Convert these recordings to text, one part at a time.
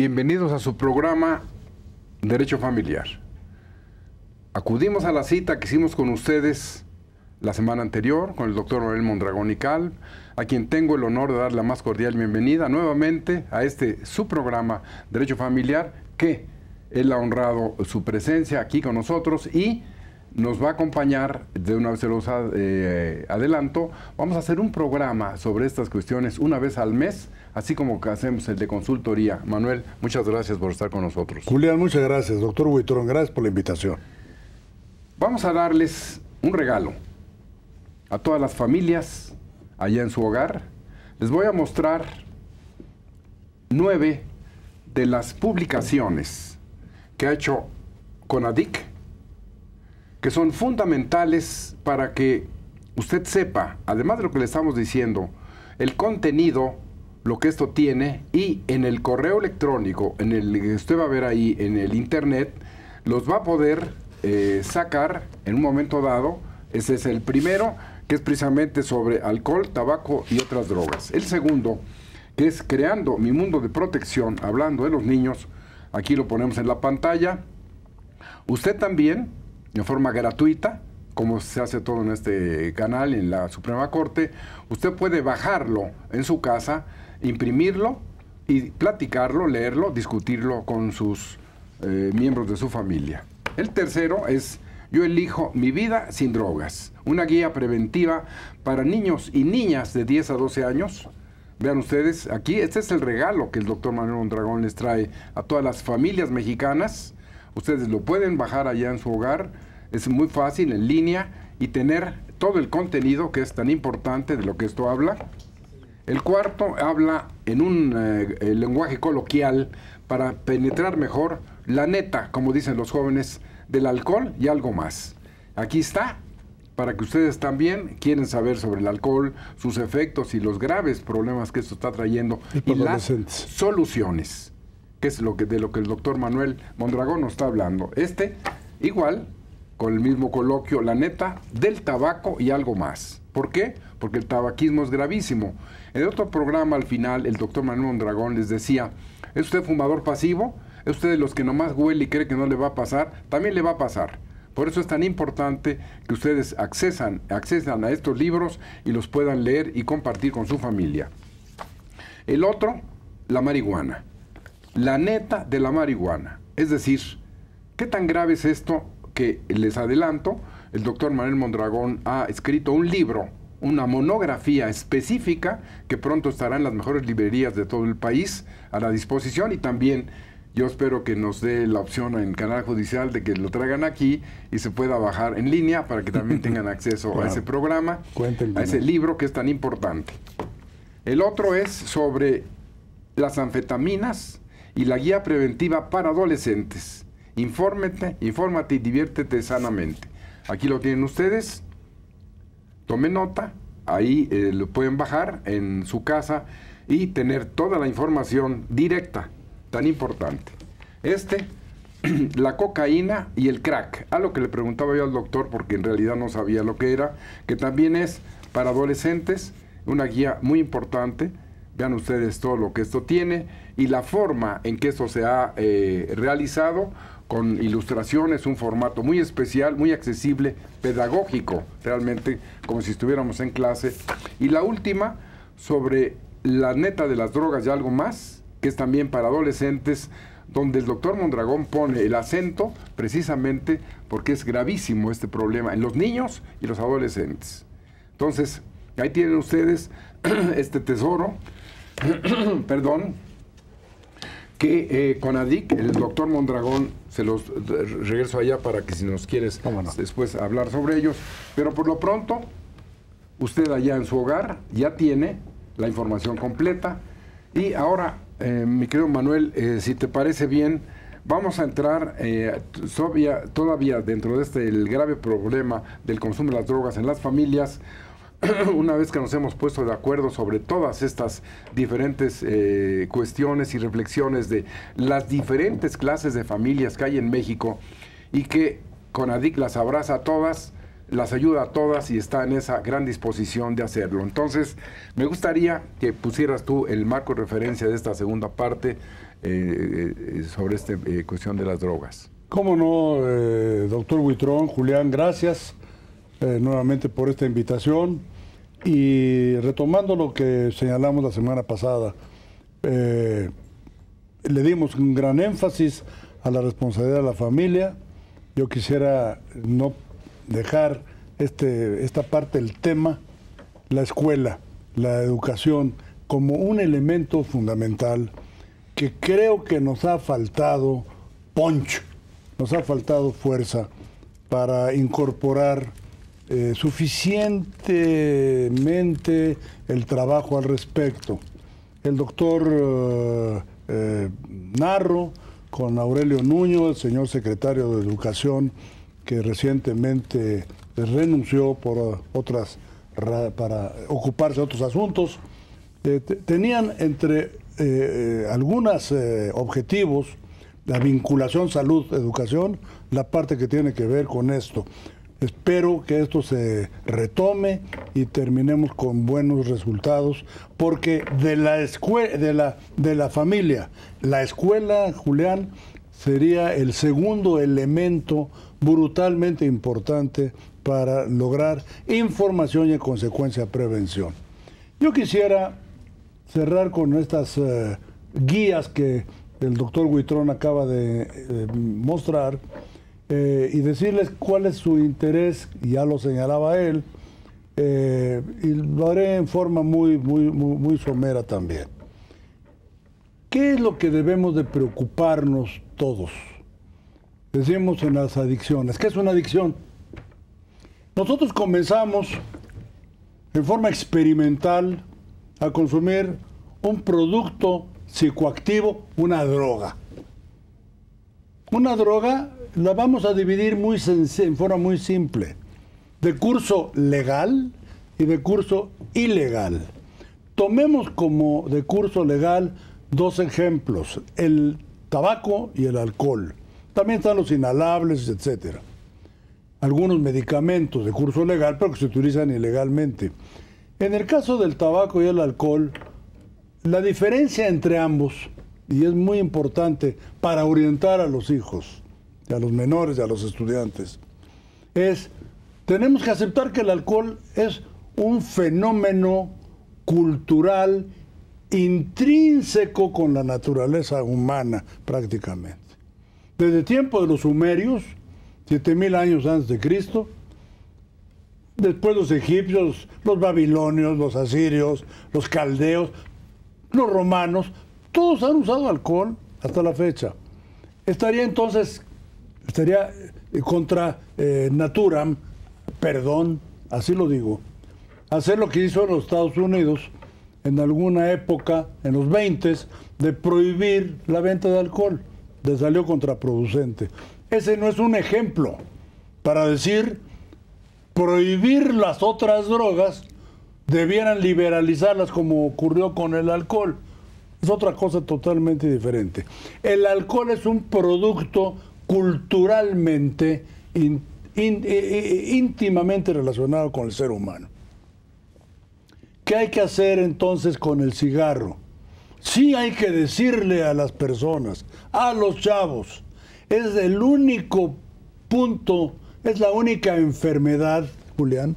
Bienvenidos a su programa Derecho Familiar. Acudimos a la cita que hicimos con ustedes la semana anterior con el doctor Manuel Mondragón y Cal, a quien tengo el honor de dar la más cordial bienvenida nuevamente a este su programa Derecho Familiar, que él ha honrado su presencia aquí con nosotros y nos va a acompañar, de una vez se los eh, adelanto, vamos a hacer un programa sobre estas cuestiones una vez al mes, así como hacemos el de consultoría. Manuel, muchas gracias por estar con nosotros. Julián, muchas gracias. Doctor Huitrón, gracias por la invitación. Vamos a darles un regalo a todas las familias allá en su hogar. Les voy a mostrar nueve de las publicaciones que ha hecho CONADIC que son fundamentales para que usted sepa, además de lo que le estamos diciendo, el contenido, lo que esto tiene, y en el correo electrónico, en el que usted va a ver ahí en el internet, los va a poder eh, sacar en un momento dado. Ese es el primero, que es precisamente sobre alcohol, tabaco y otras drogas. El segundo, que es creando mi mundo de protección, hablando de los niños, aquí lo ponemos en la pantalla. Usted también de forma gratuita, como se hace todo en este canal, en la Suprema Corte, usted puede bajarlo en su casa, imprimirlo y platicarlo, leerlo, discutirlo con sus eh, miembros de su familia. El tercero es Yo elijo mi vida sin drogas, una guía preventiva para niños y niñas de 10 a 12 años. Vean ustedes, aquí este es el regalo que el doctor Manuel Mondragón les trae a todas las familias mexicanas Ustedes lo pueden bajar allá en su hogar, es muy fácil en línea y tener todo el contenido que es tan importante de lo que esto habla. El cuarto habla en un eh, lenguaje coloquial para penetrar mejor la neta, como dicen los jóvenes, del alcohol y algo más. Aquí está, para que ustedes también quieren saber sobre el alcohol, sus efectos y los graves problemas que esto está trayendo y las soluciones que es lo que, de lo que el doctor Manuel Mondragón nos está hablando. Este, igual, con el mismo coloquio, la neta, del tabaco y algo más. ¿Por qué? Porque el tabaquismo es gravísimo. En otro programa, al final, el doctor Manuel Mondragón les decía, ¿es usted fumador pasivo? ¿Es usted de los que nomás huele y cree que no le va a pasar? También le va a pasar. Por eso es tan importante que ustedes accedan accesan a estos libros y los puedan leer y compartir con su familia. El otro, la marihuana la neta de la marihuana. Es decir, ¿qué tan grave es esto que les adelanto? El doctor Manuel Mondragón ha escrito un libro, una monografía específica que pronto estará en las mejores librerías de todo el país a la disposición y también yo espero que nos dé la opción en Canal Judicial de que lo traigan aquí y se pueda bajar en línea para que también tengan acceso a ese programa, a ese libro que es tan importante. El otro es sobre las anfetaminas y la guía preventiva para adolescentes. Infórmate, infórmate y diviértete sanamente. Aquí lo tienen ustedes. Tome nota, ahí eh, lo pueden bajar en su casa y tener toda la información directa, tan importante. Este, la cocaína y el crack. A lo que le preguntaba yo al doctor porque en realidad no sabía lo que era, que también es para adolescentes una guía muy importante Vean ustedes todo lo que esto tiene y la forma en que esto se ha eh, realizado con ilustraciones, un formato muy especial, muy accesible, pedagógico, realmente como si estuviéramos en clase. Y la última sobre la neta de las drogas y algo más, que es también para adolescentes, donde el doctor Mondragón pone el acento precisamente porque es gravísimo este problema en los niños y los adolescentes. Entonces, ahí tienen ustedes este tesoro perdón, que eh, con Conadic, el doctor Mondragón, se los regreso allá para que si nos quieres después hablar sobre ellos, pero por lo pronto, usted allá en su hogar ya tiene la información completa. Y ahora, eh, mi querido Manuel, eh, si te parece bien, vamos a entrar todavía, dentro de este grave problema del consumo de las drogas en las familias una vez que nos hemos puesto de acuerdo sobre todas estas diferentes eh, cuestiones y reflexiones de las diferentes clases de familias que hay en México y que CONADIC las abraza a todas, las ayuda a todas y está en esa gran disposición de hacerlo. Entonces, me gustaría que pusieras tú el marco de referencia de esta segunda parte eh, eh, sobre esta cuestión de las drogas. ¿Cómo no, doctor Buitrón? Julián, gracias nuevamente por esta invitación. Y retomando lo que señalamos la semana pasada, eh, le dimos un gran énfasis a la responsabilidad de la familia. Yo quisiera no dejar este, esta parte del tema, la escuela, la educación, como un elemento fundamental que creo que nos ha faltado poncho, nos ha faltado fuerza para incorporar eh, suficientemente el trabajo al respecto. El doctor eh, eh, Narro, con Aurelio Nuño, el señor secretario de Educación, que recientemente renunció por otras para ocuparse de otros asuntos, tenían entre algunos objetivos la vinculación salud-educación, la parte que tiene que ver con esto. Espero que esto se retome y terminemos con buenos resultados, porque de la, de la, de la familia, la escuela, Julián, sería el segundo elemento brutalmente importante para lograr información y en consecuencia prevención. Yo quisiera cerrar con estas eh, guías que el doctor Huitrón acaba de eh, mostrar eh, y decirles cuál es su interés, ya lo señalaba él, eh, y lo haré en forma muy, muy, muy somera también. ¿Qué es lo que debemos de preocuparnos todos? Decimos en las adicciones. ¿Qué es una adicción? Nosotros comenzamos en forma experimental a consumir un producto psicoactivo, una droga. Una droga la vamos a dividir muy en forma muy simple. De curso legal y de curso ilegal. Tomemos como de curso legal dos ejemplos, el tabaco y el alcohol. También están los inhalables, etc. Algunos medicamentos de curso legal, pero que se utilizan ilegalmente. En el caso del tabaco y el alcohol, la diferencia entre ambos, y es muy importante para orientar a los hijos, a los menores, a los estudiantes, es, tenemos que aceptar que el alcohol es un fenómeno cultural intrínseco con la naturaleza humana prácticamente. Desde tiempo de los sumerios, 7000 años antes de Cristo, después los egipcios, los babilonios, los asirios, los caldeos, los romanos, todos han usado alcohol hasta la fecha. Estaría entonces estaría eh, contra eh, Natura, perdón, así lo digo, hacer lo que hizo los Estados Unidos en alguna época, en los 20, s de prohibir la venta de alcohol. Le salió contraproducente. Ese no es un ejemplo para decir prohibir las otras drogas, debieran liberalizarlas como ocurrió con el alcohol. Es otra cosa totalmente diferente. El alcohol es un producto culturalmente, eh, eh, íntimamente relacionado con el ser humano. ¿Qué hay que hacer entonces con el cigarro? Sí hay que decirle a las personas, a los chavos, es el único punto, es la única enfermedad, Julián,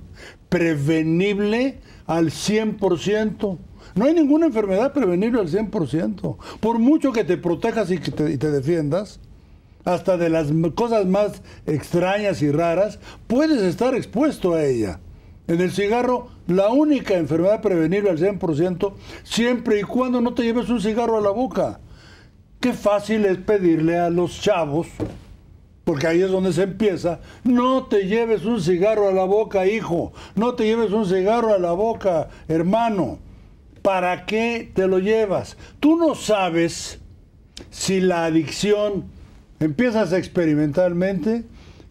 prevenible al 100%. No hay ninguna enfermedad prevenible al 100%. Por mucho que te protejas y que y te defiendas, hasta de las cosas más extrañas y raras, puedes estar expuesto a ella. En el cigarro, la única enfermedad prevenible al 100%, siempre y cuando no te lleves un cigarro a la boca. Qué fácil es pedirle a los chavos, porque ahí es donde se empieza, no te lleves un cigarro a la boca, hijo, no te lleves un cigarro a la boca, hermano. ¿Para qué te lo llevas? Tú no sabes si la adicción Empiezas experimentalmente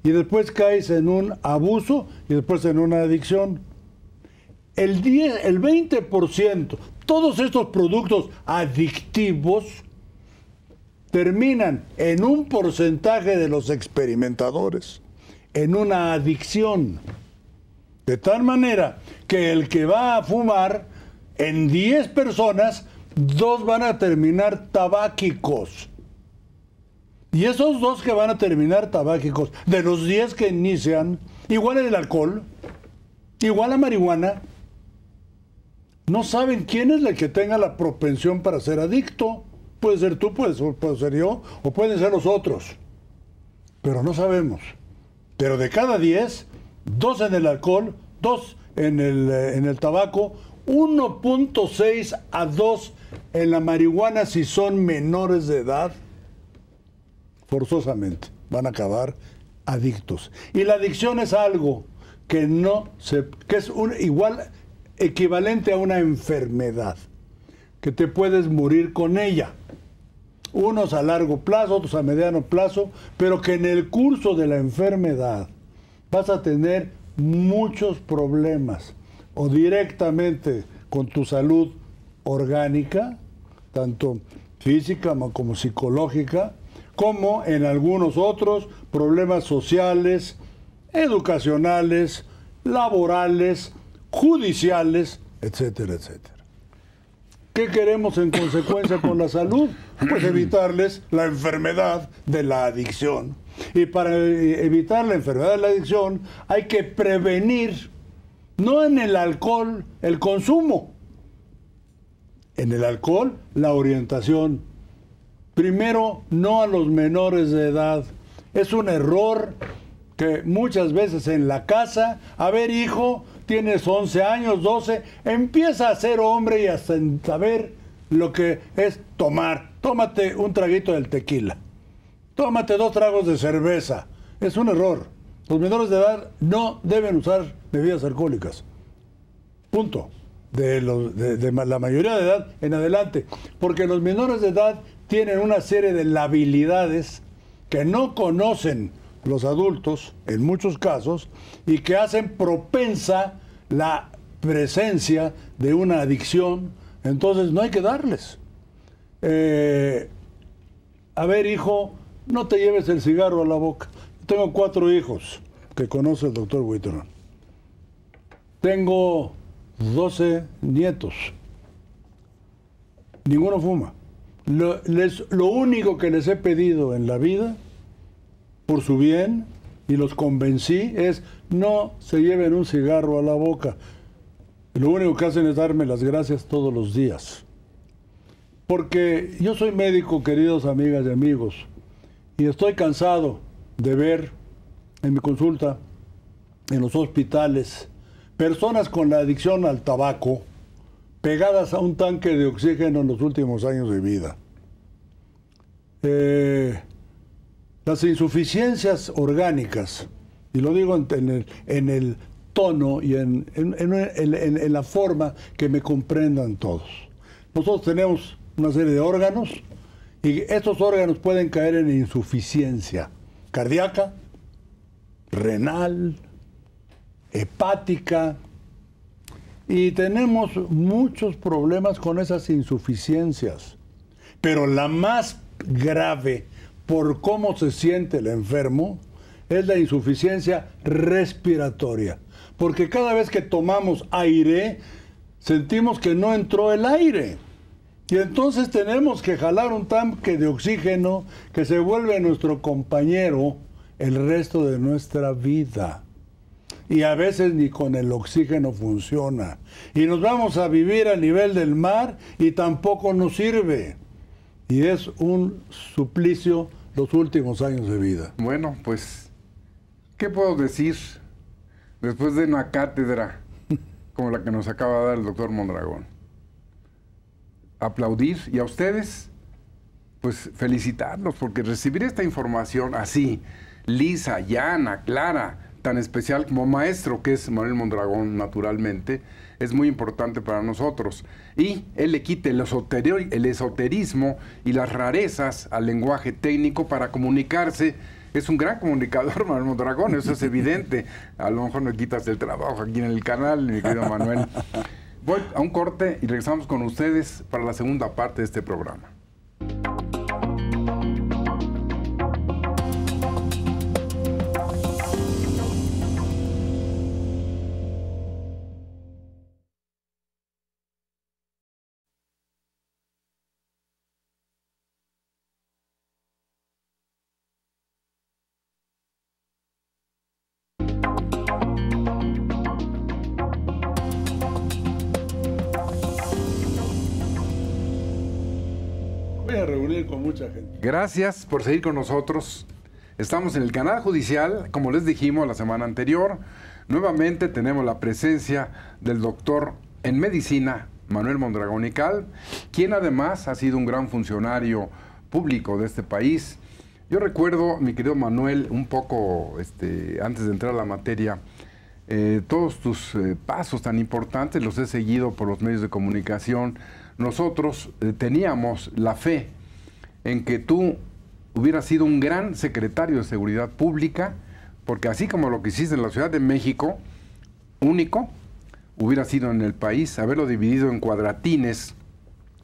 y después caes en un abuso y después en una adicción. El, el 20%, todos estos productos adictivos terminan en un porcentaje de los experimentadores, en una adicción. De tal manera que el que va a fumar, en 10 personas, dos van a terminar tabáquicos y esos dos que van a terminar tabáquicos, de los 10 que inician, igual en el alcohol, igual la marihuana, no saben quién es el que tenga la propensión para ser adicto. Puede ser tú, puede ser, yo, o pueden ser los otros. Pero no sabemos. Pero de cada 10, dos en el alcohol, dos en el, eh, en el tabaco, 1.6 a 2 en la marihuana si son menores de edad forzosamente, van a acabar adictos. Y la adicción es algo que no se, que es igual, equivalente a una enfermedad, que te puedes morir con ella. Unos a largo plazo, otros a mediano plazo, pero que en el curso de la enfermedad vas a tener muchos problemas o directamente con tu salud orgánica, tanto física como psicológica, como en algunos otros problemas sociales, educacionales, laborales, judiciales, etcétera, etcétera. ¿Qué queremos en consecuencia con la salud? Pues evitarles la enfermedad de la adicción. Y para evitar la enfermedad de la adicción hay que prevenir, no en el alcohol, el consumo. En el alcohol, la orientación primero, no a los menores de edad. Es un error que muchas veces en la casa, a ver hijo, tienes 11 años, 12, empieza a ser hombre y a saber lo que es tomar. Tómate un traguito del tequila, tómate dos tragos de cerveza. Es un error. Los menores de edad no deben usar bebidas alcohólicas. Punto. De, de, la mayoría de edad en adelante. Porque los menores de edad tienen una serie de labilidades que no conocen los adultos en muchos casos y que hacen propensa la presencia de una adicción, entonces no hay que darles. Eh, a ver, hijo, no te lleves el cigarro a la boca. Tengo cuatro hijos que conoce el doctor Buitrón. Tengo 12 nietos. Ninguno fuma. Lo, único que les he pedido en la vida, por su bien, y los convencí, es no se lleven un cigarro a la boca. Lo único que hacen es darme las gracias todos los días. Porque yo soy médico, queridos amigas y amigos, y estoy cansado de ver en mi consulta, en los hospitales, personas con la adicción al tabaco, pegadas a un tanque de oxígeno en los últimos años de vida. Eh, las insuficiencias orgánicas, y lo digo en, el, tono y en, en, la forma que me comprendan todos. Nosotros tenemos una serie de órganos y estos órganos pueden caer en insuficiencia cardíaca, renal, hepática, y tenemos muchos problemas con esas insuficiencias. Pero la más grave por cómo se siente el enfermo es la insuficiencia respiratoria. Porque cada vez que tomamos aire, sentimos que no entró el aire. Y entonces tenemos que jalar un tanque de oxígeno que se vuelve nuestro compañero el resto de nuestra vida y a veces ni con el oxígeno funciona. Y nos vamos a vivir a nivel del mar y tampoco nos sirve. Y es un suplicio los últimos años de vida. Bueno, pues, ¿qué puedo decir después de una cátedra como la que nos acaba de dar el doctor Mondragón? Aplaudir y a ustedes, pues felicitarlos, porque recibir esta información así, lisa, llana, clara, tan especial como maestro que es Manuel Mondragón, naturalmente, es muy importante para nosotros. Y él le quite el, esoterismo y las rarezas al lenguaje técnico para comunicarse es un gran comunicador, Manuel Mondragón, eso es evidente. A lo mejor no quitas el trabajo aquí en el canal, mi querido Manuel. Voy a un corte y regresamos con ustedes para la segunda parte de este programa. con mucha gente. Gracias por seguir con nosotros. Estamos en el canal judicial, como les dijimos la semana anterior. Nuevamente tenemos la presencia del doctor en medicina, Manuel Mondragón quien además ha sido un gran funcionario público de este país. Yo recuerdo, mi querido Manuel, un poco este, antes de entrar a la materia, eh, todos tus eh, pasos tan importantes los he seguido por los medios de comunicación. Nosotros eh, teníamos la fe en que tú hubieras sido un gran secretario de Seguridad Pública, porque así como lo que hiciste en la Ciudad de México, único, hubiera sido en el país, haberlo dividido en cuadratines,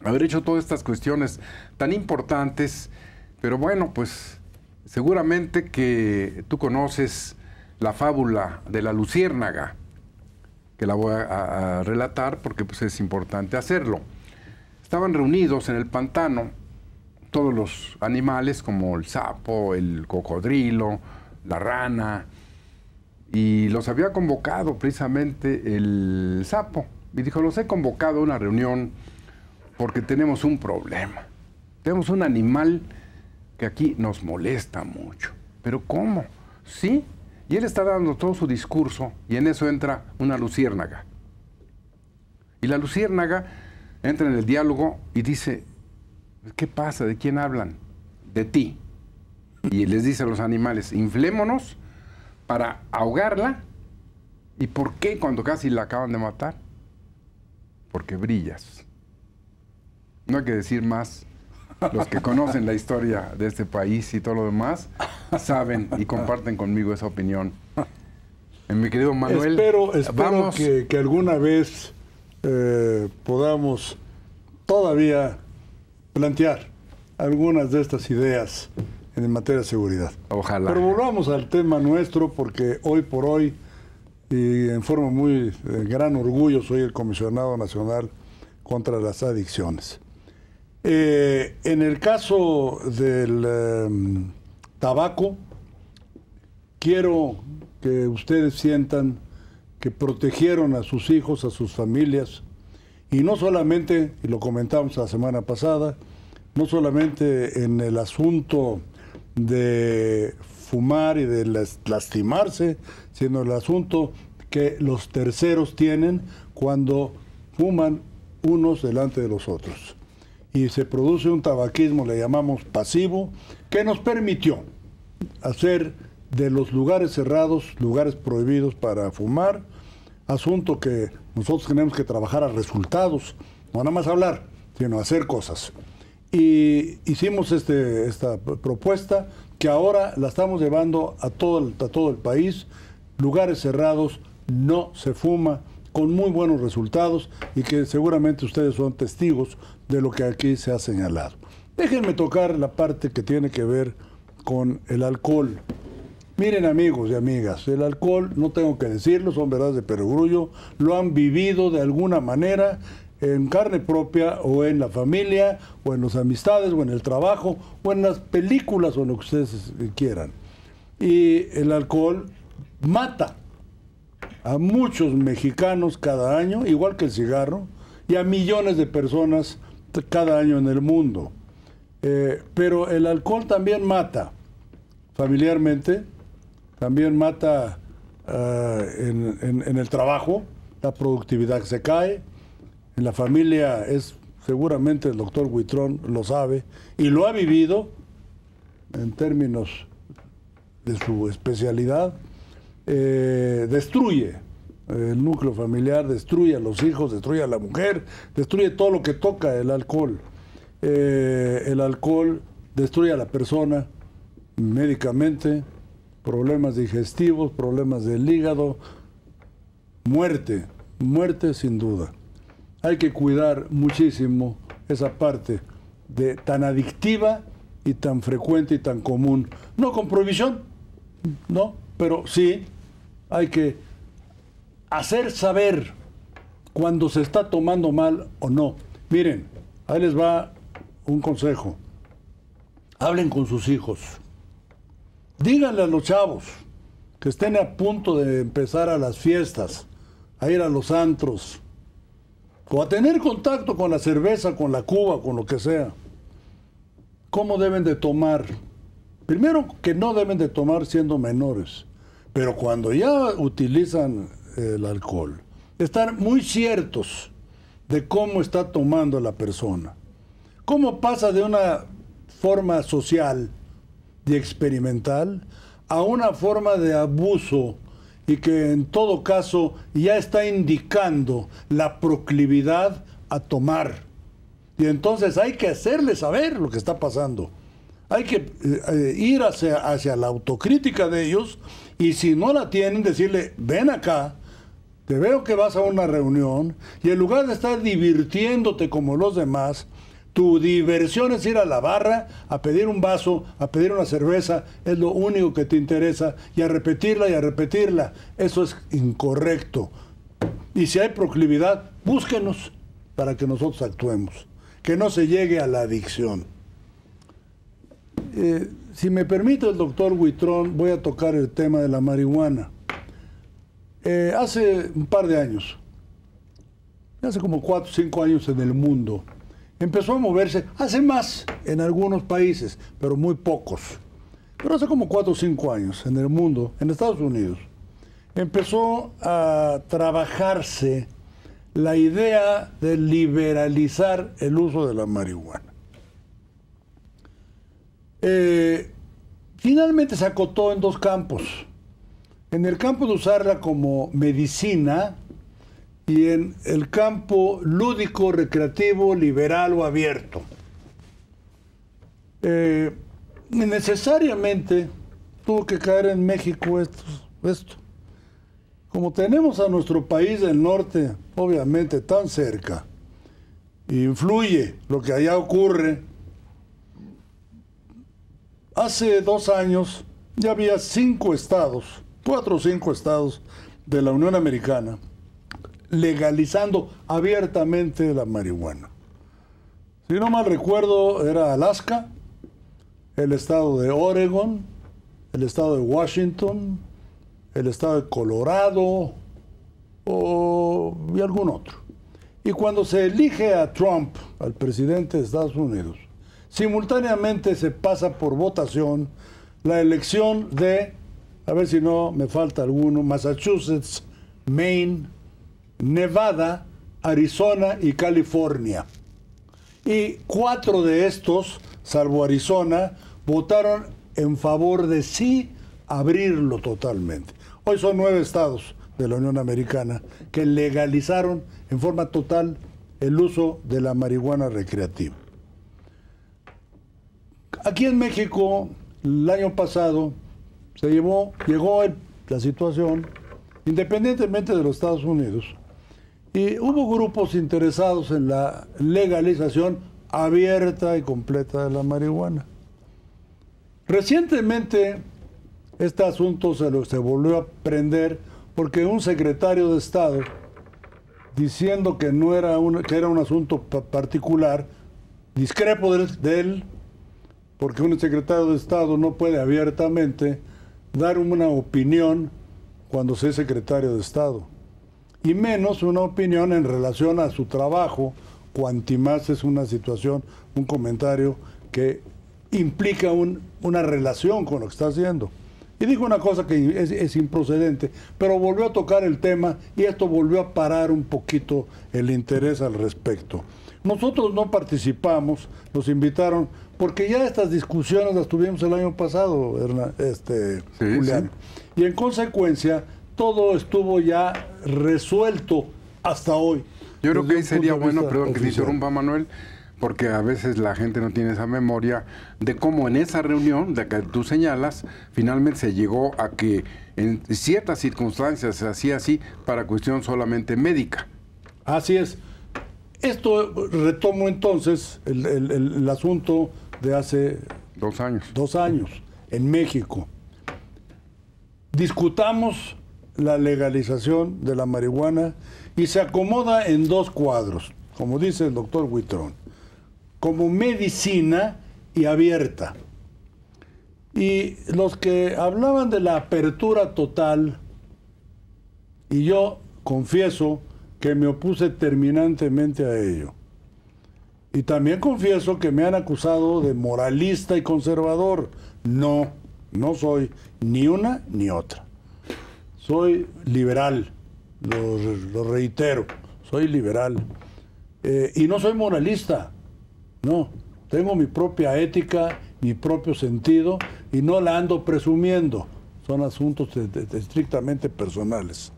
haber hecho todas estas cuestiones tan importantes, pero bueno, pues seguramente que tú conoces la fábula de la luciérnaga, que la voy a, relatar porque pues, es importante hacerlo. Estaban reunidos en el pantano todos los animales como el sapo, el cocodrilo, la rana, y los había convocado precisamente el sapo. Y dijo, los he convocado a una reunión porque tenemos un problema. Tenemos un animal que aquí nos molesta mucho. Pero ¿cómo? Sí. Y él está dando todo su discurso y en eso entra una luciérnaga. Y la luciérnaga entra en el diálogo y dice, pues, ¿Qué pasa? ¿De quién hablan? De ti. Y les dice a los animales, inflémonos para ahogarla. ¿Y por qué cuando casi la acaban de matar? Porque brillas. No hay que decir más. Los que conocen la historia de este país y todo lo demás saben y comparten conmigo esa opinión. Eh, mi querido Manuel, espero, que, alguna vez eh, podamos todavía plantear algunas de estas ideas en materia de seguridad. Ojalá. Pero volvamos al tema nuestro porque hoy por hoy, y en forma muy gran orgullo, soy el comisionado nacional contra las adicciones. Eh, en el caso del em, tabaco, quiero que ustedes sientan que protegieron a sus hijos, a sus familias, y no solamente, y lo comentamos la semana pasada, no solamente en el asunto de fumar y de lastimarse, sino el asunto que los terceros tienen cuando fuman unos delante de los otros. Y se produce un tabaquismo, le llamamos pasivo, que nos permitió hacer de los lugares cerrados lugares prohibidos para fumar, asunto que nosotros tenemos que trabajar a resultados, no nada más hablar, sino hacer cosas. Y hicimos este, esta propuesta que ahora la estamos llevando a todo, a todo el país, lugares cerrados, no se fuma, con muy buenos resultados y que seguramente ustedes son testigos de lo que aquí se ha señalado. Déjenme tocar la parte que tiene que ver con el alcohol Miren amigos y amigas, el alcohol, no tengo que decirlo, son verdades de perogrullo, lo han vivido de alguna manera en carne propia o en la familia o en las amistades o en el trabajo o en las películas o en lo que ustedes eh, quieran. Y el alcohol mata a muchos mexicanos cada año, igual que el cigarro, y a millones de personas cada año en el mundo. Eh, pero el alcohol también mata familiarmente, también mata ah, en, el trabajo, la productividad se cae, en la familia es, seguramente el doctor Huitrón lo sabe y lo ha vivido en términos de su especialidad, eh, destruye el núcleo familiar, destruye a los hijos, destruye a la mujer, destruye todo lo que toca el alcohol. Eh, el alcohol destruye a la persona médicamente, problemas digestivos, problemas del hígado, muerte, muerte sin duda. Hay que cuidar muchísimo esa parte de tan adictiva y tan frecuente y tan común. No con prohibición, no, pero sí hay que hacer saber cuando se está tomando mal o no. Miren, ahí les va un consejo. Hablen con sus hijos díganle a los chavos que estén a punto de empezar a las fiestas, a ir a los antros, o a tener contacto con la cerveza, con la cuba, con lo que sea. ¿Cómo deben de tomar? Primero que no deben de tomar siendo menores, pero cuando ya utilizan eh, el alcohol, estar muy ciertos de cómo está tomando la persona, cómo pasa de una forma social experimental a una forma de abuso y que en todo caso ya está indicando la proclividad a tomar. Y entonces hay que hacerle saber lo que está pasando. Hay que eh, eh, ir hacia, hacia la autocrítica de ellos y si no la tienen, decirle, ven acá, te veo que vas a una reunión y en lugar de estar divirtiéndote como los demás, tu diversión es ir a la barra a pedir un vaso, a pedir una cerveza, es lo único que te interesa y a repetirla y a repetirla. Eso es incorrecto. Y si hay proclividad, búsquenos para que nosotros actuemos, que no se llegue a la adicción. Eh, si me permite el doctor Huitrón, voy a tocar el tema de la marihuana. Eh, hace un par de años, hace como cuatro, o 5 años en el mundo, empezó a moverse, hace más en algunos países, pero muy pocos. Pero hace como cuatro o cinco años en el mundo, en Estados Unidos, empezó a trabajarse la idea de liberalizar el uso de la marihuana. Eh, finalmente se acotó en dos campos. En el campo de usarla como medicina, y en el campo lúdico, recreativo, liberal o abierto. Eh, necesariamente tuvo que caer en México esto, esto. Como tenemos a nuestro país del norte, obviamente tan cerca, influye lo que allá ocurre. Hace dos años ya había cinco estados, cuatro o cinco estados de la Unión Americana, legalizando abiertamente la marihuana. Si no mal recuerdo, era Alaska, el estado de Oregon, el estado de Washington, el estado de Colorado o, y algún otro. Y cuando se elige a Trump, al presidente de Estados Unidos, simultáneamente se pasa por votación la elección de, a ver si no me falta alguno, Massachusetts, Maine, Nevada, Arizona y California. Y cuatro de estos, salvo Arizona, votaron en favor de sí abrirlo totalmente. Hoy son nueve estados de la Unión Americana que legalizaron en forma total el uso de la marihuana recreativa. Aquí en México, el año pasado, se llevó, llegó la situación, independientemente de los Estados Unidos, y hubo grupos interesados en la legalización abierta y completa de la marihuana. Recientemente este asunto se, volvió a prender porque un secretario de Estado, diciendo que, no era, un, que era un asunto particular, discrepo de, él, porque un secretario de Estado no puede abiertamente dar una opinión cuando se es secretario de Estado y menos una opinión en relación a su trabajo, cuantimás es una situación, un comentario que implica una relación con lo que está haciendo. Y dijo una cosa que es, improcedente, pero volvió a tocar el tema y esto volvió a parar un poquito el interés al respecto. Nosotros no participamos, nos invitaron, porque ya estas discusiones las tuvimos el año pasado, este, Julián. Y en consecuencia, todo estuvo ya resuelto hasta hoy. Yo creo que ahí sería bueno, perdón que se interrumpa Manuel, porque a veces la gente no tiene esa memoria de cómo en esa reunión, de que tú señalas, finalmente se llegó a que en ciertas circunstancias se hacía así para cuestión solamente médica. Así es. Esto retomo entonces el, el asunto de hace dos años. Dos años en México. Discutamos la legalización de la marihuana y se acomoda en dos cuadros, como dice el doctor Huitrón, como medicina y abierta. Y los que hablaban de la apertura total, y yo confieso que me opuse terminantemente a ello. Y también confieso que me han acusado de moralista y conservador. No, no soy ni una ni otra soy liberal, lo, reitero, soy liberal. Eh, y no soy moralista, no. Tengo mi propia ética, mi propio sentido y no la ando presumiendo. Son asuntos estrictamente personales.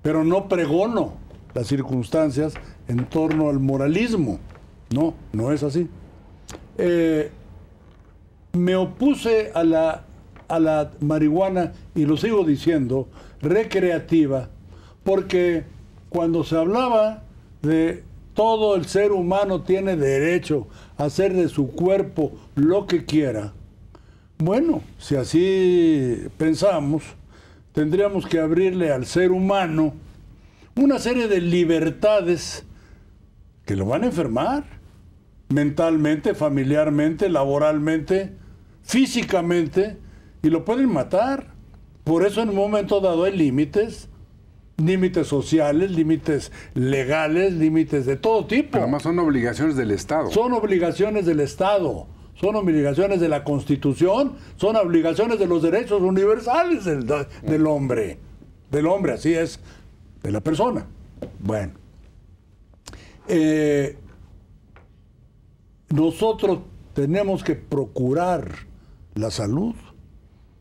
Pero no pregono las circunstancias en torno al moralismo. No, no es así. Eh, me opuse a la a la marihuana, y lo sigo diciendo, recreativa, porque cuando se hablaba de todo el ser humano tiene derecho a hacer de su cuerpo lo que quiera, bueno, si así pensamos, tendríamos que abrirle al ser humano una serie de libertades que lo van a enfermar mentalmente, familiarmente, laboralmente, físicamente, y lo pueden matar. Por eso en un momento dado hay límites, límites sociales, límites legales, límites de todo tipo. además son obligaciones del Estado. Son obligaciones del Estado, son obligaciones de la Constitución, son obligaciones de los derechos universales del, hombre, del hombre, así es, de la persona. Bueno. Eh, nosotros tenemos que procurar la salud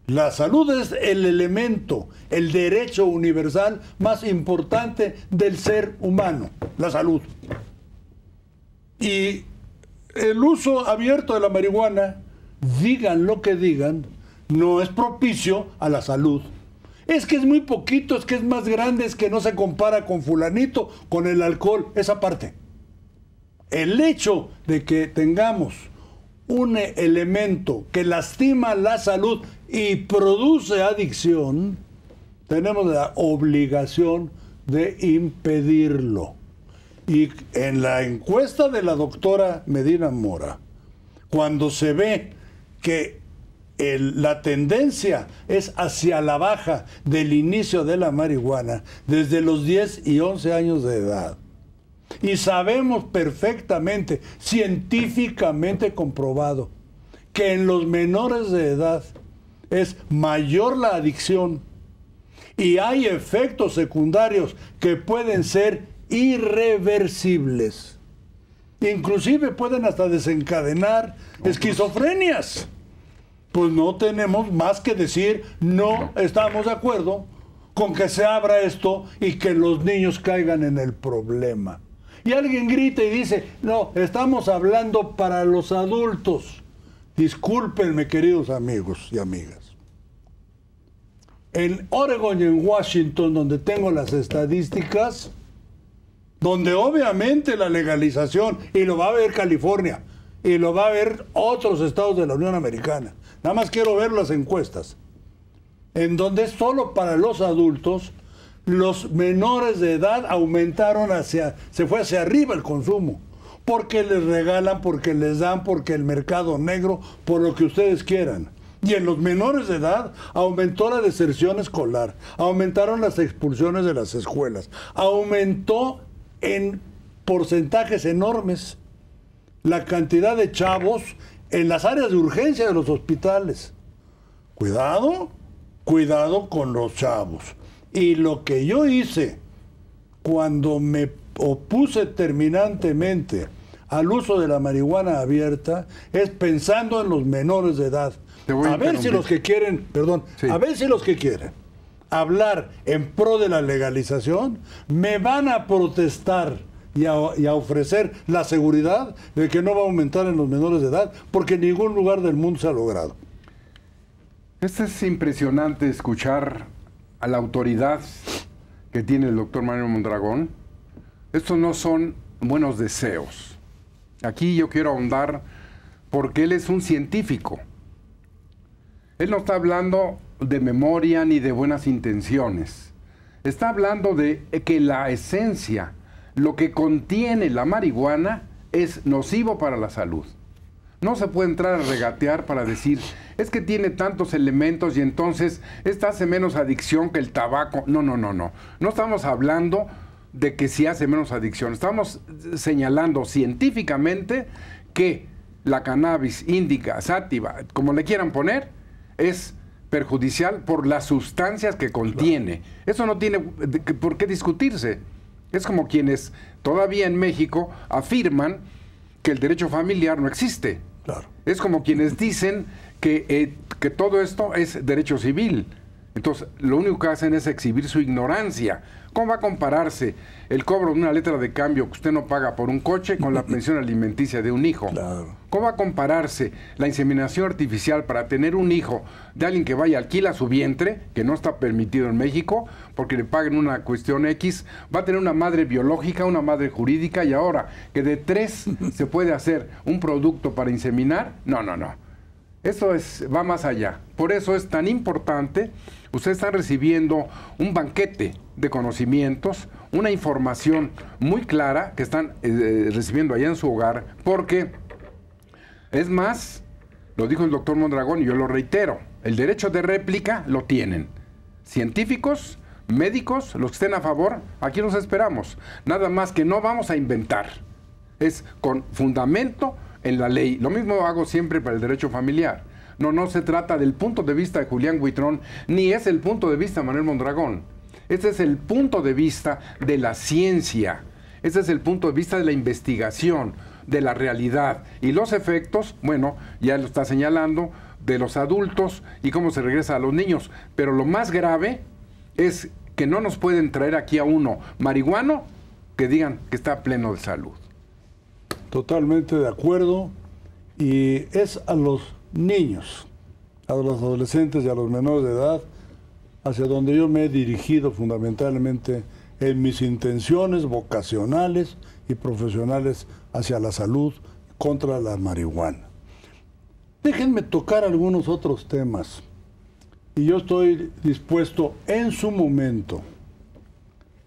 la salud es el elemento, el derecho universal más importante del ser humano, la salud. Y el uso abierto de la marihuana, digan lo que digan, no es propicio a la salud. Es que es muy poquito, es que es más grande, es que no se compara con fulanito, con el alcohol, esa parte. El hecho de que tengamos un elemento que lastima la salud y produce adicción, tenemos la obligación de impedirlo. Y en la encuesta de la doctora Medina Mora, cuando se ve que la tendencia es hacia la baja del inicio de la marihuana desde los 10 y 11 años de edad. Y sabemos perfectamente, científicamente comprobado, que en los menores de edad es mayor la adicción y hay efectos secundarios que pueden ser irreversibles. Inclusive pueden hasta desencadenar pues, esquizofrenias. Pues no tenemos más que decir no estamos de acuerdo con que se abra esto y que los niños caigan en el problema. Y alguien grita y dice, no, estamos hablando para los adultos. Discúlpenme, queridos amigos y amigas. En Oregon y en Washington, donde tengo las estadísticas, donde obviamente la legalización, y lo va a ver California, y lo va a ver otros estados de la Unión Americana. Nada más quiero ver las encuestas, en donde solo para los adultos, los menores de edad aumentaron hacia, se fue hacia arriba el consumo porque les regalan, porque les dan, porque el mercado negro, por lo que ustedes quieran. Y en los menores de edad aumentó la deserción escolar, aumentaron las expulsiones de las escuelas, aumentó en porcentajes enormes la cantidad de chavos en las áreas de urgencia de los hospitales. Cuidado, cuidado con los chavos. Y lo que yo hice cuando me opuse terminantemente al uso de la marihuana abierta es pensando en los menores de edad. A, ver si los que quieren, perdón, a ver si los que quieren hablar en pro de la legalización me van a protestar y a, ofrecer la seguridad de que no va a aumentar en los menores de edad, porque en ningún lugar del mundo se ha logrado. esto es impresionante escuchar a la autoridad que tiene el doctor Mario Mondragón. Estos no son buenos deseos. Aquí yo quiero ahondar porque él es un científico. Él no está hablando de memoria ni de buenas intenciones. Está hablando de que la esencia, lo que contiene la marihuana, es nocivo para la salud. No se puede entrar a regatear para decir, es que tiene tantos elementos y entonces esta hace menos adicción que el tabaco. No, no, no, no. No estamos hablando de que si hace menos adicción. Estamos señalando científicamente que la cannabis índica, sativa, como le quieran poner, es perjudicial por las sustancias que contiene. Eso no tiene por qué discutirse. Es como quienes todavía en México afirman que el derecho familiar no existe. Claro. Es como quienes dicen que, eh, que todo esto es derecho civil. Entonces, lo único que hacen es exhibir su ignorancia. ¿Cómo va a compararse el cobro de una letra de cambio que usted no paga por un coche con la pensión alimenticia de un hijo? Claro. ¿Cómo va a compararse la inseminación artificial para tener un hijo de alguien que vaya alquila su vientre, que no está permitido en México, porque le paguen una cuestión X? Va a tener una madre biológica, una madre jurídica y ahora que de tres se puede hacer un producto para inseminar. No, no, no. Eso es, va más allá. Por eso es tan importante. Usted está recibiendo un banquete de conocimientos, una información muy clara que están eh, eh, recibiendo allá en su hogar, porque es más, lo dijo el doctor Mondragón y yo lo reitero, el derecho de réplica lo tienen. Científicos, médicos, los que estén a favor, aquí los esperamos. Nada más que no vamos a inventar. Es con fundamento en la ley. Lo mismo hago siempre para el derecho familiar. No, no se trata del punto de vista de Julián Buitrón, ni es el punto de vista de Manuel Mondragón. Este es el punto de vista de la ciencia. Este es el punto de vista de la investigación, de la realidad. Y los efectos, bueno, ya lo está señalando, de los adultos y cómo se regresa a los niños. Pero lo más grave es que no nos pueden traer aquí a uno marihuano que digan que está pleno de salud. Totalmente de acuerdo. Y es a los niños, a los adolescentes y a los menores de edad, hacia donde yo me he dirigido fundamentalmente en mis intenciones vocacionales y profesionales hacia la salud contra la marihuana. Déjenme tocar algunos otros temas y yo estoy dispuesto en su momento,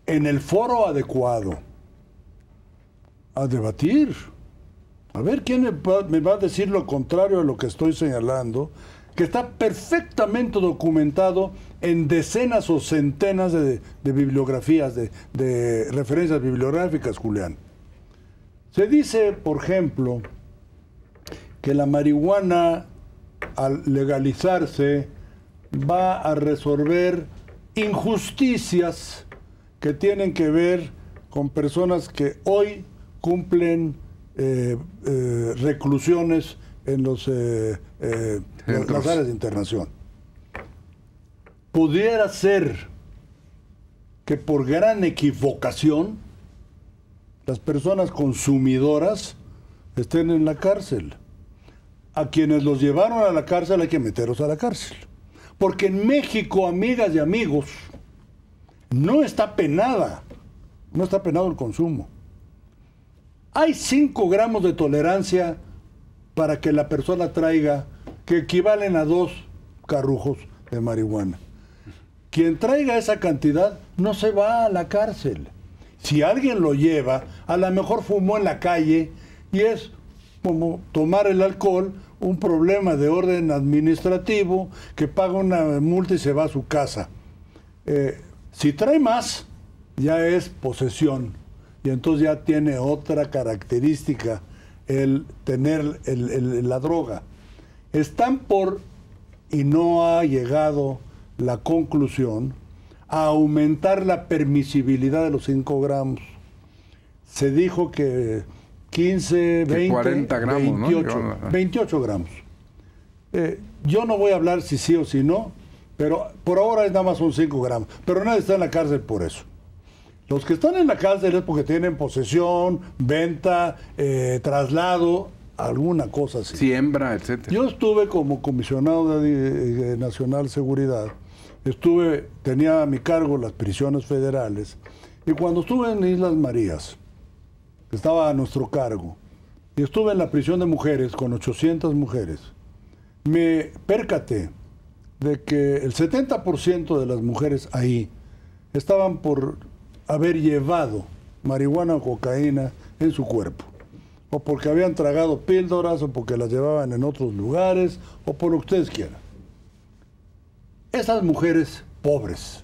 en el foro adecuado, a debatir. A ver quién me va a decir lo contrario a lo que estoy señalando, que está perfectamente documentado en decenas o centenas de, bibliografías, de, de referencias bibliográficas, Julián. Se dice, por ejemplo, que la marihuana al legalizarse va a resolver injusticias que tienen que ver con personas que hoy cumplen eh, eh, reclusiones en los, eh, las áreas de internación. Pudiera ser que por gran equivocación las personas consumidoras estén en la cárcel. A quienes los llevaron a la cárcel hay que meterlos a la cárcel. Porque en México, amigas y amigos, no está penada, no está penado el consumo. Hay 5 gramos de tolerancia para que la persona traiga, que equivalen a dos carrujos de marihuana. Quien traiga esa cantidad no se va a la cárcel. Si alguien lo lleva, a lo mejor fumó en la calle y es como tomar el alcohol, un problema de orden administrativo que paga una multa y se va a su casa. Eh, si trae más, ya es posesión y entonces ya tiene otra característica el tener la droga. Están por, y no ha llegado la conclusión, a aumentar la permisibilidad de los 5 gramos. Se dijo que 15, 20, gramos, 28, gramos. Eh, yo no voy a hablar si sí o si no, pero por ahora es nada más son 5 gramos. Pero nadie está en la cárcel por eso. Los que están en la cárcel es porque tienen posesión, venta, eh, traslado, alguna cosa así. Siembra, etcétera. Yo estuve como comisionado de, eh, eh, Nacional Seguridad, estuve, tenía a mi cargo las prisiones federales, y cuando estuve en Islas Marías, estaba a nuestro cargo, y estuve en la prisión de mujeres con 800 mujeres, me percaté de que el 70% de las mujeres ahí estaban por haber llevado marihuana o cocaína en su cuerpo, o porque habían tragado píldoras, o porque las llevaban en otros lugares, o por lo que ustedes quieran. Esas mujeres pobres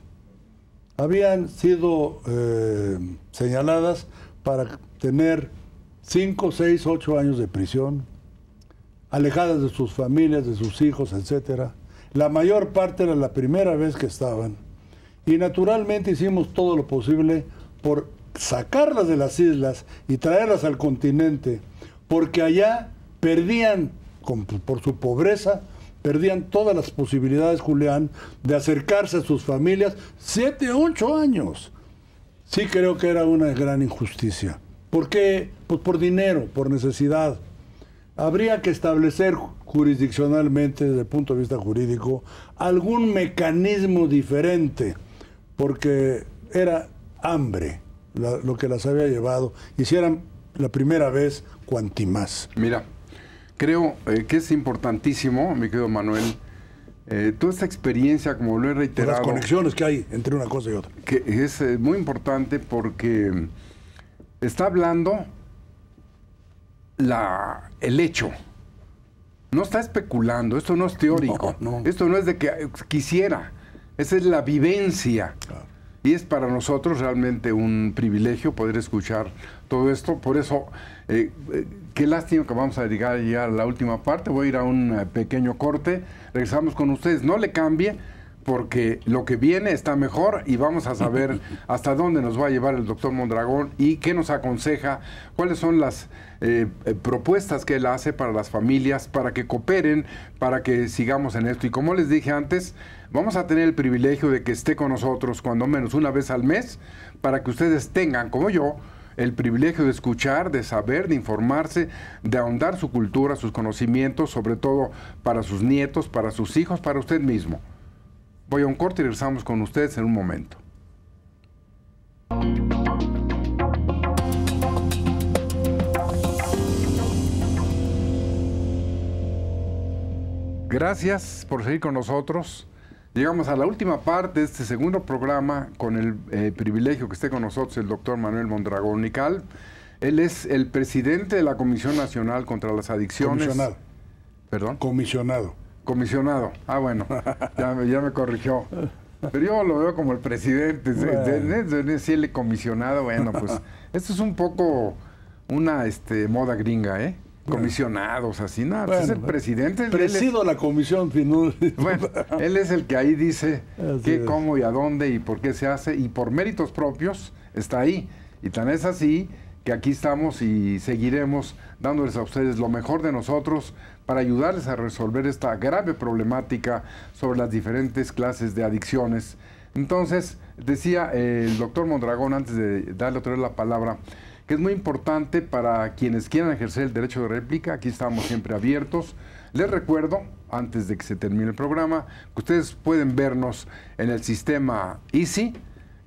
habían sido eh, señaladas para tener 5, 6, 8 años de prisión, alejadas de sus familias, de sus hijos, etc. La mayor parte era la primera vez que estaban y naturalmente hicimos todo lo posible por sacarlas de las islas y traerlas al continente, porque allá perdían, por su pobreza, perdían todas las posibilidades, Julián, de acercarse a sus familias, siete, ocho años. Sí creo que era una gran injusticia. ¿Por qué? Pues por dinero, por necesidad. Habría que establecer jurisdiccionalmente, desde el punto de vista jurídico, algún mecanismo diferente porque era hambre lo que las había llevado. Hicieran la primera vez cuantimás. Mira, creo eh, que es importantísimo, mi querido Manuel, eh, toda esta experiencia, como lo he reiterado. Las conexiones que hay entre una cosa y otra. Que es eh, muy importante porque está hablando la, el hecho. No está especulando, esto no es teórico. Esto no es de que quisiera. Esa es la vivencia. Y es para nosotros realmente un privilegio poder escuchar todo esto. Por eso, eh, eh, qué lástima que vamos a llegar ya a la última parte. Voy a ir a un eh, pequeño corte. Regresamos con ustedes. No le cambie porque lo que viene está mejor y vamos a saber hasta dónde nos va a llevar el doctor Mondragón y qué nos aconseja, cuáles son las propuestas que él hace para las familias, para que cooperen, para que sigamos en esto. Y como les dije antes, Vamos a tener el privilegio de que esté con nosotros cuando menos una vez al mes para que ustedes tengan, como yo, el privilegio de escuchar, de saber, de informarse, de ahondar su cultura, sus conocimientos, sobre todo para sus nietos, para sus hijos, para usted mismo. Voy a un corte y regresamos con ustedes en un momento. Gracias por seguir con nosotros. Llegamos a la última parte de este segundo programa con el eh, privilegio que esté con nosotros el doctor Manuel Mondragón Nical. Él es el presidente de la Comisión Nacional contra las Adicciones. Comisionado. ¿Perdón? Comisionado. Comisionado. Ah, bueno, ya, me corrigió. Pero yo lo veo como el presidente. Decirle comisionado, bueno, pues esto es un poco una este, moda gringa, ¿eh? comisionados, así nada. Pues, es el presidente. Presido la comisión. él es el que ahí dice qué, cómo y a dónde y por qué se hace y por méritos propios está ahí. Y tan es así que aquí estamos y seguiremos dándoles a ustedes lo mejor de nosotros para ayudarles a resolver esta grave problemática sobre las diferentes clases de adicciones. Entonces, decía el doctor Mondragón, antes de darle otra vez la palabra, que es muy importante para quienes quieran ejercer el derecho de réplica. Aquí estamos siempre abiertos. Les recuerdo, antes de que se termine el programa, que ustedes pueden vernos en el sistema Easy,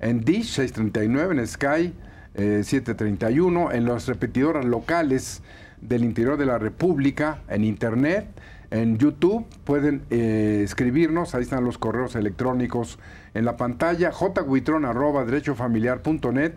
en Dish 639, en Sky 731, eh, en las repetidoras locales del interior de la República, en Internet, en YouTube. Pueden eh, escribirnos, ahí están los correos electrónicos en la pantalla, derechofamiliar.net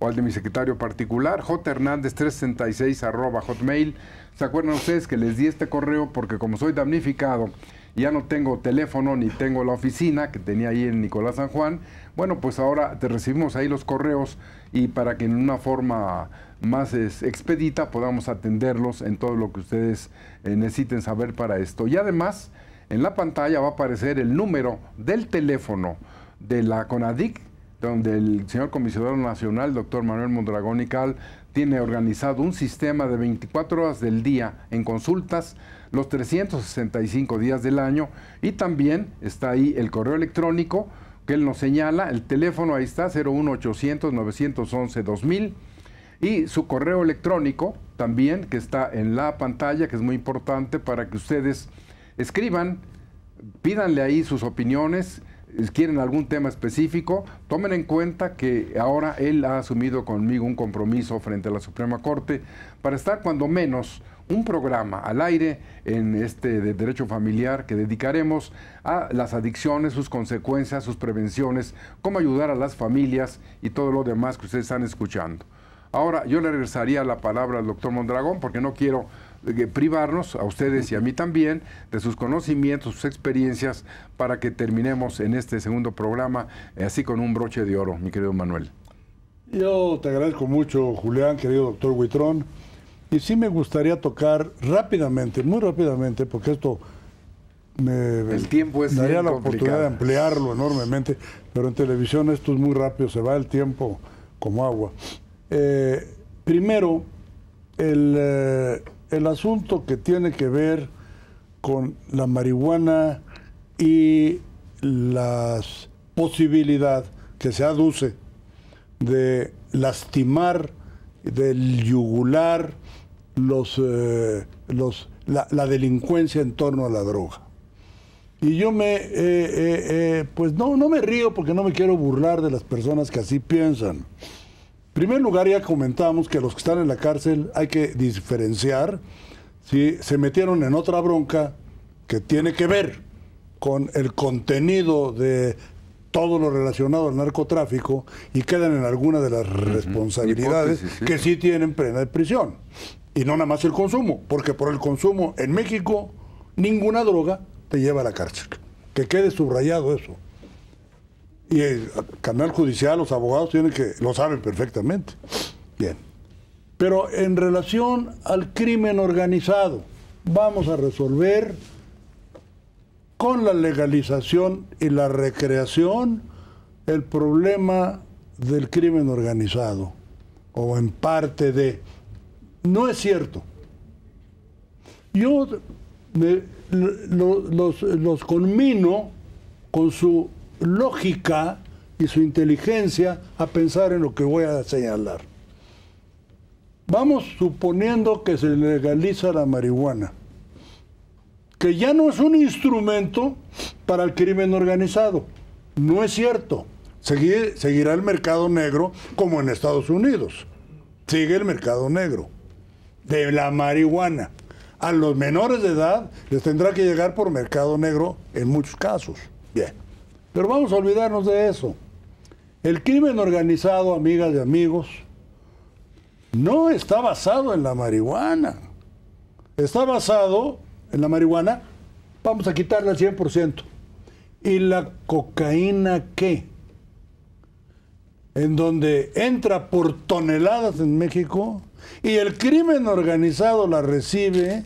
o al de mi secretario particular, jhernández366 arroba hotmail. ¿Se acuerdan ustedes que les di este correo? Porque como soy damnificado, ya no tengo teléfono ni tengo la oficina que tenía ahí en Nicolás San Juan. Bueno, pues ahora te recibimos ahí los correos y para que en una forma más expedita podamos atenderlos en todo lo que ustedes eh, necesiten saber para esto. Y además, en la pantalla va a aparecer el número del teléfono de la CONADIC donde el señor comisionado nacional, doctor Manuel Mondragón y Cal, tiene organizado un sistema de 24 horas del día en consultas los 365 días del año y también está ahí el correo electrónico que él nos señala, el teléfono ahí está 01800 911 2000 y su correo electrónico también que está en la pantalla que es muy importante para que ustedes escriban, pídanle ahí sus opiniones, quieren algún tema específico, tomen en cuenta que ahora él ha asumido conmigo un compromiso frente a la Suprema Corte para estar cuando menos un programa al aire en este de derecho familiar que dedicaremos a las adicciones, sus consecuencias, sus prevenciones, cómo ayudar a las familias y todo lo demás que ustedes están escuchando. Ahora yo le regresaría la palabra al doctor Mondragón porque no quiero eh, privarnos, a ustedes y a mí también, de sus conocimientos, sus experiencias, para que terminemos en este segundo programa eh, así con un broche de oro, mi querido Manuel. Yo te agradezco mucho, Julián, querido doctor Huitrón. Y sí me gustaría tocar rápidamente, muy rápidamente, porque esto me el tiempo es daría la oportunidad de ampliarlo enormemente, pero en televisión esto es muy rápido, se va el tiempo como agua. Eh, primero, el, el asunto que tiene que ver con la marihuana y la posibilidad que se aduce de lastimar, de yugular los, eh, la, delincuencia en torno a la droga. Y yo me, eh, eh, pues no, no me río porque no me quiero burlar de las personas que así piensan. En primer lugar, ya comentamos que los que están en la cárcel hay que diferenciar si se metieron en otra bronca que tiene que ver con el contenido de todo lo relacionado al narcotráfico y quedan en alguna de las responsabilidades que sí tienen pena de prisión. Y no nada más el consumo, porque por el consumo en México ninguna droga te lleva a la cárcel. Que quede subrayado eso. Y el canal judicial, los abogados tienen que, lo saben perfectamente. Bien. Pero en relación al crimen organizado, vamos a resolver con la legalización y la recreación el problema del crimen organizado, o en parte de... No es cierto. Yo los, los conmino con su lógica y su inteligencia a pensar en lo que voy a señalar. Vamos suponiendo que se legaliza la marihuana, que ya no es un instrumento para el crimen organizado. No es cierto. seguirá el mercado negro como en Estados Unidos. Sigue el mercado negro de la marihuana. A los menores de edad les tendrá que llegar por mercado negro en muchos casos. Bien. Pero vamos a olvidarnos de eso. El crimen organizado, amigas y amigos, no está basado en la marihuana. Está basado en la marihuana, vamos a quitarla al 100%. ¿Y la cocaína qué? En donde entra por toneladas en México y el crimen organizado la recibe,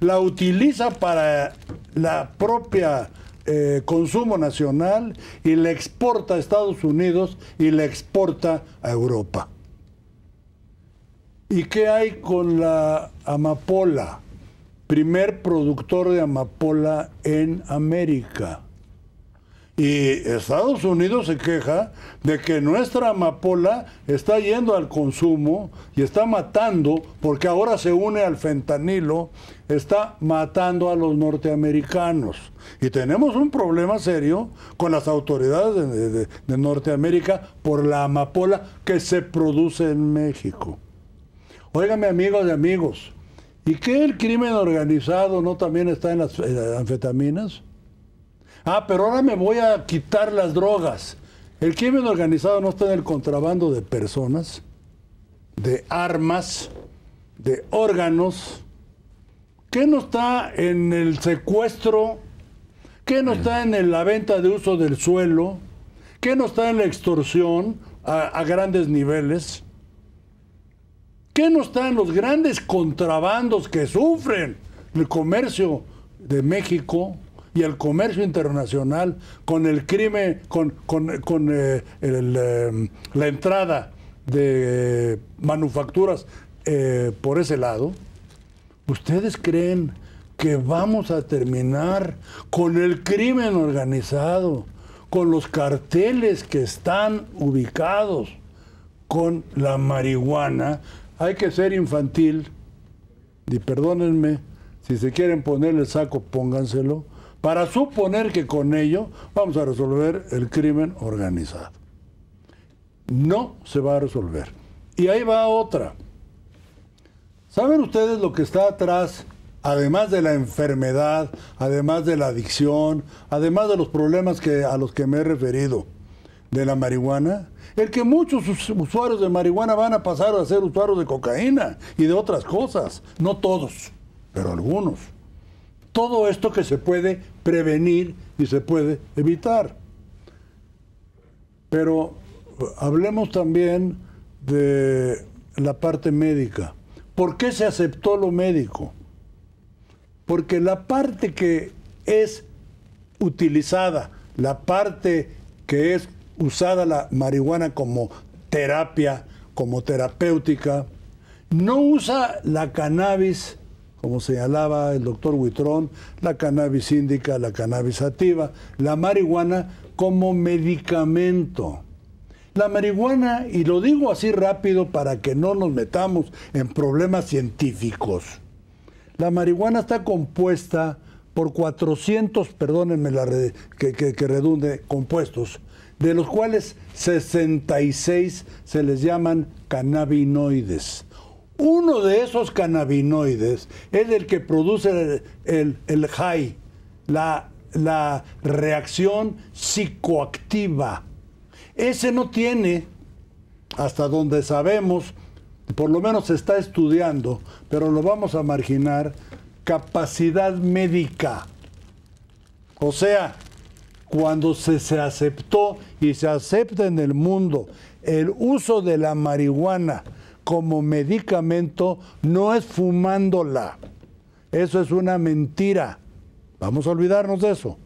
la utiliza para la propia eh, consumo nacional y le exporta a Estados Unidos y la exporta a Europa. ¿Y qué hay con la amapola? Primer productor de amapola en América. Y Estados Unidos se queja de que nuestra amapola está yendo al consumo y está matando, porque ahora se une al fentanilo, está matando a los norteamericanos. Y tenemos un problema serio con las autoridades de, Norteamérica por la amapola que se produce en México. Óigame amigos y amigos, ¿y qué el crimen organizado no también está en las anfetaminas? Ah, pero ahora me voy a quitar las drogas. El crimen organizado no está en el contrabando de personas, de armas, de órganos. ¿Qué no está en el secuestro? ¿Qué no está en la venta de uso del suelo? ¿Qué no está en la extorsión a, a grandes niveles? ¿Qué no está en los grandes contrabandos que sufren el comercio de México y el comercio internacional con el crimen, con, con, eh, em, la entrada de manufacturas eh, por ese lado, ¿ustedes creen que vamos a terminar con el crimen organizado, con los carteles que están ubicados, con la marihuana? Hay que ser infantil, y perdónenme, si se quieren poner el saco, pónganselo, para suponer que con ello vamos a resolver el crimen organizado. No se va a resolver. Y ahí va otra. ¿Saben ustedes lo que está atrás, además de la enfermedad, además de la adicción, además de los problemas que, a los que me he referido de la marihuana? El que muchos usuarios de marihuana van a pasar a ser usuarios de cocaína y de otras cosas. No todos, pero algunos todo esto que se puede prevenir y se puede evitar. Pero eh, hablemos también de la parte médica. ¿Por qué se aceptó lo médico? Porque la parte que es utilizada, la parte que es usada la marihuana como terapia, como terapéutica, no usa la cannabis como señalaba el doctor Huitrón, la cannabis índica, la cannabis sativa, la marihuana como medicamento. La marihuana, y lo digo así rápido para que no nos metamos en problemas científicos, la marihuana está compuesta por 400, perdónenme la que, que redunde, compuestos, de los cuales 66 se les llaman cannabinoides uno de esos cannabinoides es el que produce el, high, la, reacción psicoactiva. Ese no tiene, hasta donde sabemos, por lo menos se está estudiando, pero lo vamos a marginar, capacidad médica. O sea, cuando se, aceptó y se acepta en el mundo el uso de la marihuana como medicamento no es fumándola. Eso es una mentira. Vamos a olvidarnos de eso.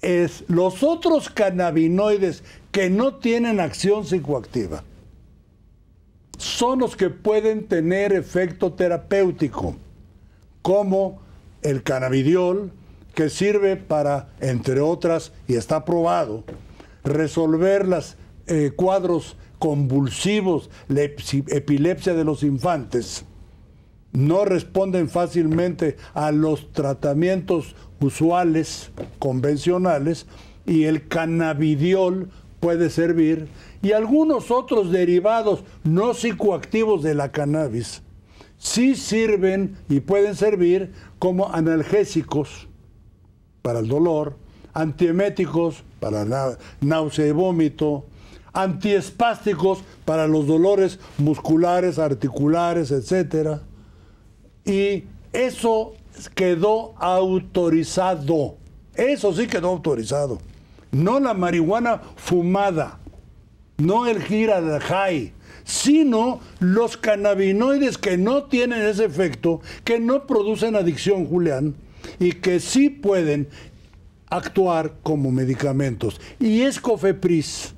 Es los otros cannabinoides que no tienen acción psicoactiva son los que pueden tener efecto terapéutico, como el cannabidiol, que sirve para, entre otras, y está probado, resolver los eh, cuadros convulsivos, la epilepsia de los infantes, no responden fácilmente a los tratamientos usuales, convencionales, y el cannabidiol puede servir, y algunos otros derivados no psicoactivos de la cannabis, sí sirven y pueden servir como analgésicos para el dolor, antieméticos para náusea y vómito, antiespásticos para los dolores musculares, articulares, etc. Y eso quedó autorizado. Eso sí quedó autorizado. No la marihuana fumada, no el gira de high, sino los cannabinoides que no tienen ese efecto, que no producen adicción, Julián, y que sí pueden actuar como medicamentos. Y es Cofepris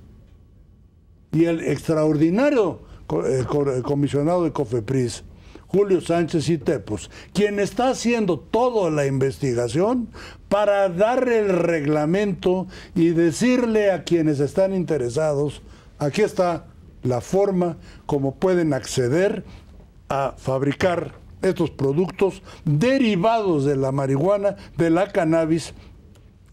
y el extraordinario eh, eh, comisionado de COFEPRIS, Julio Sánchez y Tepos, quien está haciendo toda la investigación para dar el reglamento y decirle a quienes están interesados, aquí está la forma como pueden acceder a fabricar estos productos derivados de la marihuana, de la cannabis,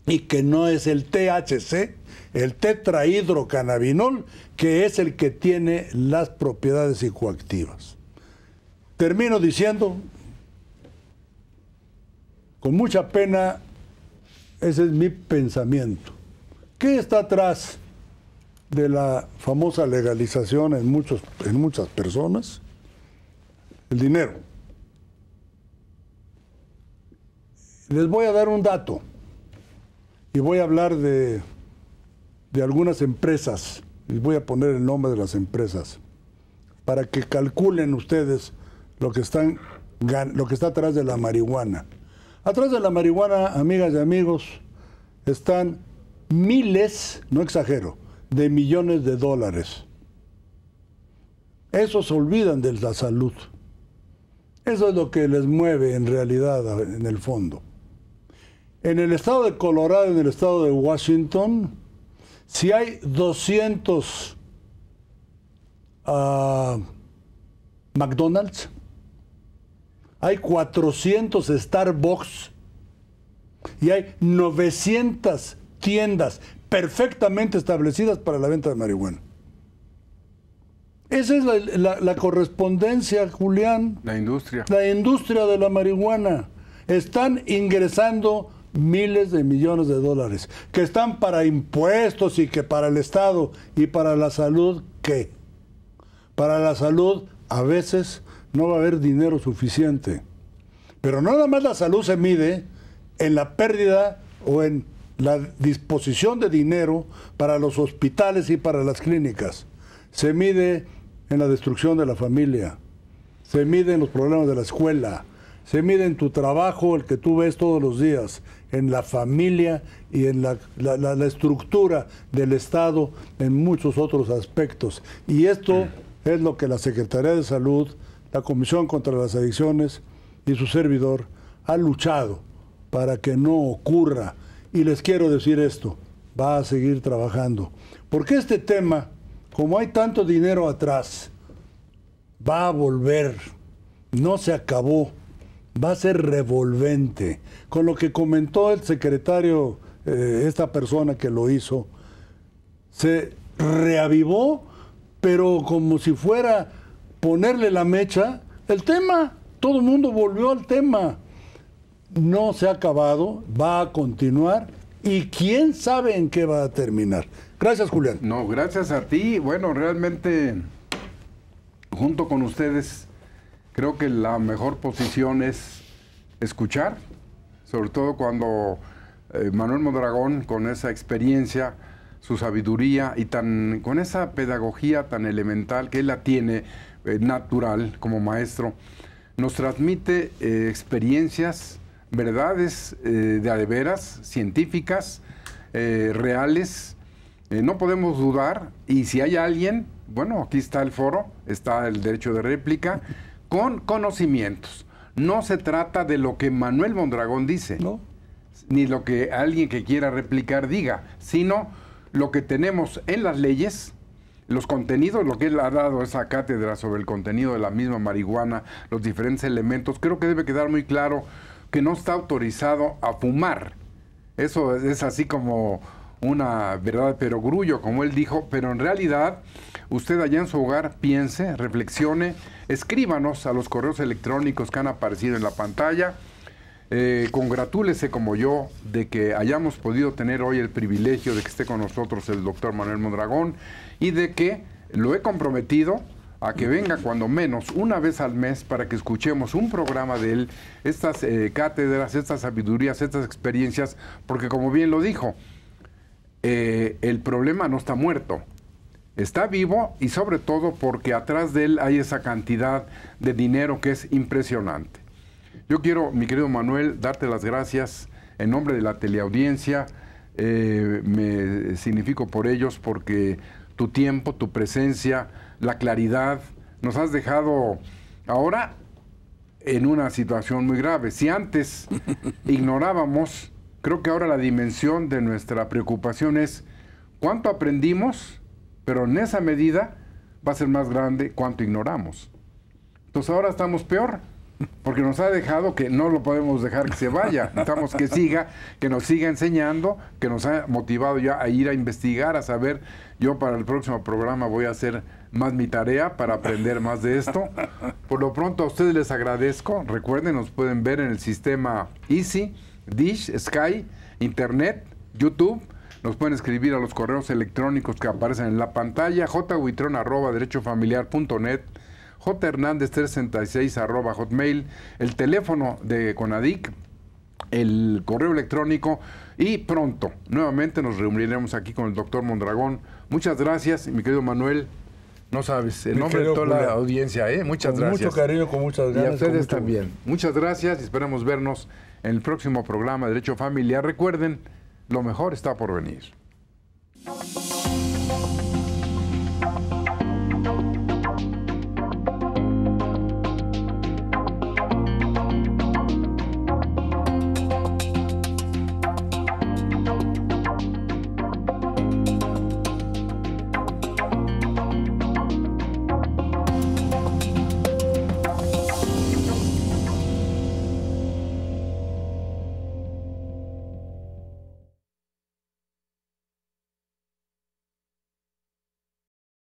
y que no es el THC, el tetrahidrocannabinol, que es el que tiene las propiedades psicoactivas. Termino diciendo, con mucha pena, ese es mi pensamiento. ¿Qué está atrás de la famosa legalización en, muchos, en muchas personas? El dinero. Les voy a dar un dato y voy a hablar de de algunas empresas, y voy a poner el nombre de las empresas, para que calculen ustedes lo que, están, lo que está atrás de la marihuana. Atrás de la marihuana, amigas y amigos, están miles, no exagero, de millones de dólares. Eso se olvidan de la salud. Eso es lo que les mueve en realidad en el fondo. En el estado de Colorado, en el estado de Washington, si hay 200 ah, McDonald's, hay 400 Starbucks y hay 900 tiendas perfectamente establecidas para la venta de marihuana. Esa es la, correspondencia, Julián. La industria. La industria de la marihuana. Están ingresando miles de millones de dólares, que están para impuestos y que para el Estado y para la salud, ¿qué? Para la salud a veces no va a haber dinero suficiente. Pero nada más la salud se mide en la pérdida o en la disposición de dinero para los hospitales y para las clínicas. Se mide en la destrucción de la familia, se mide en los problemas de la escuela, se mide en tu trabajo, el que tú ves todos los días, en la familia y en la, estructura del Estado en muchos otros aspectos. Y esto es lo que la Secretaría de Salud, la Comisión contra las Adicciones y su servidor ha luchado para que no ocurra. Y les quiero decir esto, va a seguir trabajando. Porque este tema, como hay tanto dinero atrás, va a volver. No se acabó va a ser revolvente. Con lo que comentó el secretario, eh, esta persona que lo hizo, se reavivó, pero como si fuera ponerle la mecha, el tema, todo el mundo volvió al tema. No se ha acabado, va a continuar y quién sabe en qué va a terminar. Gracias, Julián. No, gracias a ti. Bueno, realmente, junto con ustedes, creo que la mejor posición es escuchar, sobre todo cuando eh, Manuel Mondragón, con esa experiencia, su sabiduría y tan, con esa pedagogía tan elemental que él la tiene, eh, natural como maestro, nos transmite eh, experiencias, verdades de adeveras, científicas, reales. no podemos dudar y si hay alguien, bueno, aquí está el foro, está el derecho de réplica con conocimientos. No se trata de lo que Manuel Mondragón dice, no. ni lo que alguien que quiera replicar diga, sino lo que tenemos en las leyes, los contenidos, lo que él ha dado esa cátedra sobre el contenido de la misma marihuana, los diferentes elementos, creo que debe quedar muy claro que no está autorizado a fumar. Eso es así como una verdad pero grullo, como él dijo, pero en realidad usted allá en su hogar piense, reflexione, Escríbanos a los correos electrónicos que han aparecido en la pantalla. Eh, congratúlese como yo de que hayamos podido tener hoy el privilegio de que esté con nosotros el doctor Manuel Mondragón y de que lo he comprometido a que venga cuando menos una vez al mes para que escuchemos un programa de él, estas eh, cátedras, estas sabidurías, estas experiencias, porque como bien lo dijo, eh, el problema no está muerto, está vivo y sobre todo porque atrás de él hay esa cantidad de dinero que es impresionante. Yo quiero, mi querido Manuel, darte las gracias en nombre de la teleaudiencia. Eh, me significo por ellos porque tu tiempo, tu presencia, la claridad, nos has dejado ahora en una situación muy grave. Si antes ignorábamos, creo que ahora la dimensión de nuestra preocupación es cuánto aprendimos pero en esa medida va a ser más grande cuanto ignoramos. Entonces ahora estamos peor, porque nos ha dejado que no lo podemos dejar que se vaya. Necesitamos que siga, que nos siga enseñando, que nos ha motivado ya a ir a investigar, a saber. Yo para el próximo programa voy a hacer más mi tarea para aprender más de esto. Por lo pronto a ustedes les agradezco. Recuerden, nos pueden ver en el sistema Easy, Dish, Sky, Internet, YouTube nos pueden escribir a los correos electrónicos que aparecen en la pantalla, jhuitrón arroba derechofamiliar.net, jhernández366 arroba hotmail, el teléfono de Conadic, el correo electrónico y pronto, nuevamente nos reuniremos aquí con el doctor Mondragón. Muchas gracias, mi querido Manuel. No sabes, el nombre de toda la audiencia, ¿eh? muchas gracias. Mucho cariño, con muchas gracias. Y a ustedes también. Muchas gracias y esperamos vernos en el próximo programa Derecho Familiar. Recuerden, lo mejor está por venir.